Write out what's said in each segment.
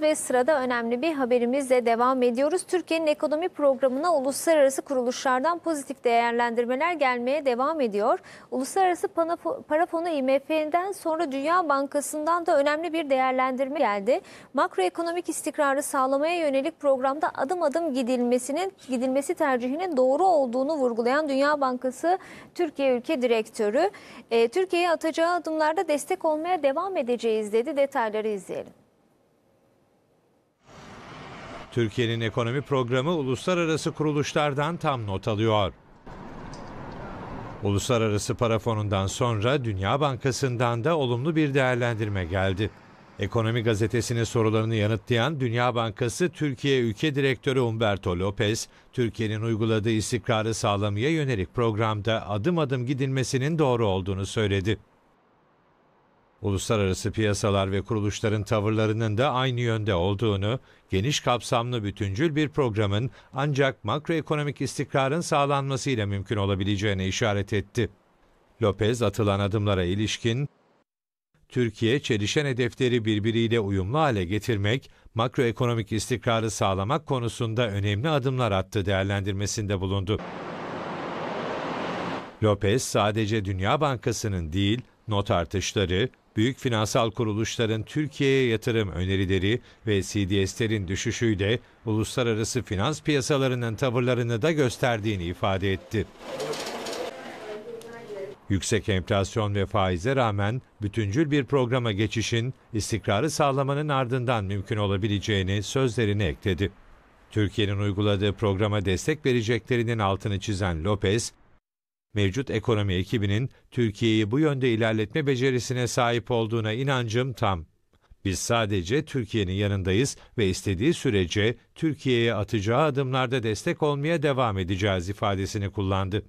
ve sırada önemli bir haberimizle devam ediyoruz. Türkiye'nin ekonomi programına uluslararası kuruluşlardan pozitif değerlendirmeler gelmeye devam ediyor. Uluslararası Para Fonu IMF'den sonra Dünya Bankası'ndan da önemli bir değerlendirme geldi. Makroekonomik istikrarı sağlamaya yönelik programda adım adım gidilmesinin gidilmesi tercihinin doğru olduğunu vurgulayan Dünya Bankası Türkiye Ülke Direktörü, e, Türkiye'ye atacağı adımlarda destek olmaya devam edeceğiz dedi. Detayları izleyelim. Türkiye'nin ekonomi programı uluslararası kuruluşlardan tam not alıyor. Uluslararası Para Fonu'ndan sonra Dünya Bankası'ndan da olumlu bir değerlendirme geldi. Ekonomi gazetesinin sorularını yanıtlayan Dünya Bankası Türkiye Ülke Direktörü Humberto Lopez, Türkiye'nin uyguladığı istikrarı sağlamaya yönelik programda adım adım gidilmesinin doğru olduğunu söyledi. Uluslararası piyasalar ve kuruluşların tavırlarının da aynı yönde olduğunu, geniş kapsamlı bütüncül bir programın ancak makroekonomik istikrarın sağlanmasıyla mümkün olabileceğine işaret etti. Lopez atılan adımlara ilişkin, Türkiye çelişen hedefleri birbiriyle uyumlu hale getirmek, makroekonomik istikrarı sağlamak konusunda önemli adımlar attı değerlendirmesinde bulundu. Lopez sadece Dünya Bankası'nın değil, not artışları, Büyük finansal kuruluşların Türkiye'ye yatırım önerileri ve CDS'lerin düşüşü de uluslararası finans piyasalarının tavırlarını da gösterdiğini ifade etti. Yüksek enflasyon ve faize rağmen bütüncül bir programa geçişin istikrarı sağlamanın ardından mümkün olabileceğini sözlerine ekledi. Türkiye'nin uyguladığı programa destek vereceklerinin altını çizen Lopez, Mevcut ekonomi ekibinin Türkiye'yi bu yönde ilerletme becerisine sahip olduğuna inancım tam. Biz sadece Türkiye'nin yanındayız ve istediği sürece Türkiye'ye atacağı adımlarda destek olmaya devam edeceğiz ifadesini kullandı.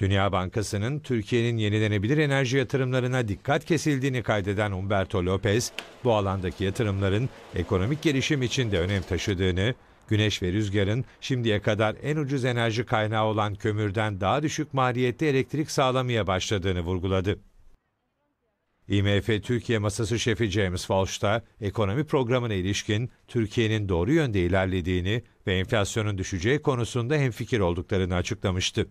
Dünya Bankası'nın Türkiye'nin yenilenebilir enerji yatırımlarına dikkat kesildiğini kaydeden Umberto Lopez, bu alandaki yatırımların ekonomik gelişim için de önem taşıdığını, Güneş ve rüzgarın şimdiye kadar en ucuz enerji kaynağı olan kömürden daha düşük maliyette elektrik sağlamaya başladığını vurguladı. IMF Türkiye Masası Şefi James Walsh da ekonomi programına ilişkin Türkiye'nin doğru yönde ilerlediğini ve enflasyonun düşeceği konusunda hemfikir olduklarını açıklamıştı.